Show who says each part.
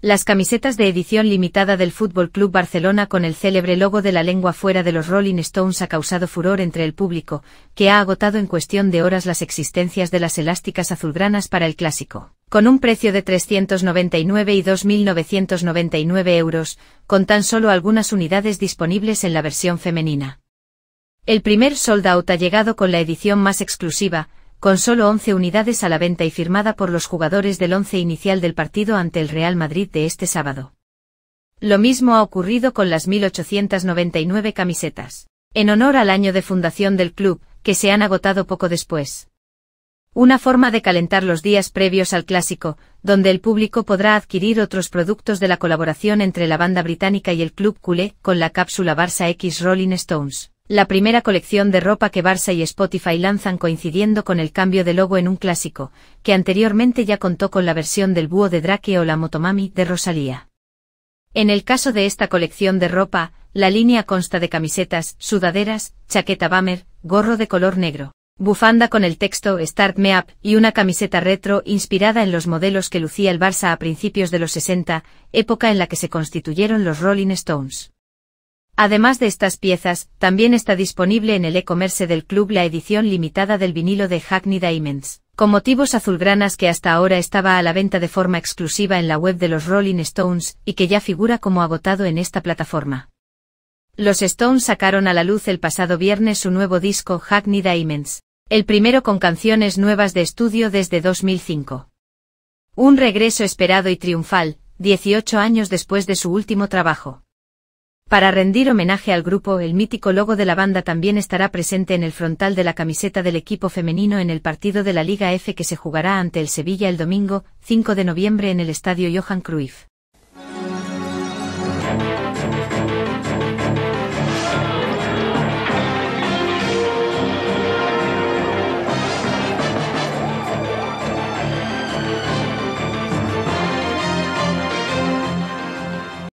Speaker 1: Las camisetas de edición limitada del Fútbol Club Barcelona con el célebre logo de la lengua fuera de los Rolling Stones ha causado furor entre el público, que ha agotado en cuestión de horas las existencias de las elásticas azulgranas para el clásico. Con un precio de 399 y 2.999 euros, con tan solo algunas unidades disponibles en la versión femenina. El primer sold out ha llegado con la edición más exclusiva, con solo 11 unidades a la venta y firmada por los jugadores del once inicial del partido ante el Real Madrid de este sábado. Lo mismo ha ocurrido con las 1899 camisetas, en honor al año de fundación del club, que se han agotado poco después. Una forma de calentar los días previos al clásico, donde el público podrá adquirir otros productos de la colaboración entre la banda británica y el club culé, con la cápsula Barça X Rolling Stones. La primera colección de ropa que Barça y Spotify lanzan coincidiendo con el cambio de logo en un clásico, que anteriormente ya contó con la versión del búho de Drake o la motomami de Rosalía. En el caso de esta colección de ropa, la línea consta de camisetas, sudaderas, chaqueta bummer, gorro de color negro, bufanda con el texto Start Me Up y una camiseta retro inspirada en los modelos que lucía el Barça a principios de los 60, época en la que se constituyeron los Rolling Stones. Además de estas piezas, también está disponible en el e-commerce del club la edición limitada del vinilo de Hackney Diamonds, con motivos azulgranas que hasta ahora estaba a la venta de forma exclusiva en la web de los Rolling Stones y que ya figura como agotado en esta plataforma. Los Stones sacaron a la luz el pasado viernes su nuevo disco Hackney Diamonds, el primero con canciones nuevas de estudio desde 2005. Un regreso esperado y triunfal, 18 años después de su último trabajo. Para rendir homenaje al grupo, el mítico logo de la banda también estará presente en el frontal de la camiseta del equipo femenino en el partido de la Liga F que se jugará ante el Sevilla el domingo, 5 de noviembre en el Estadio Johan Cruyff.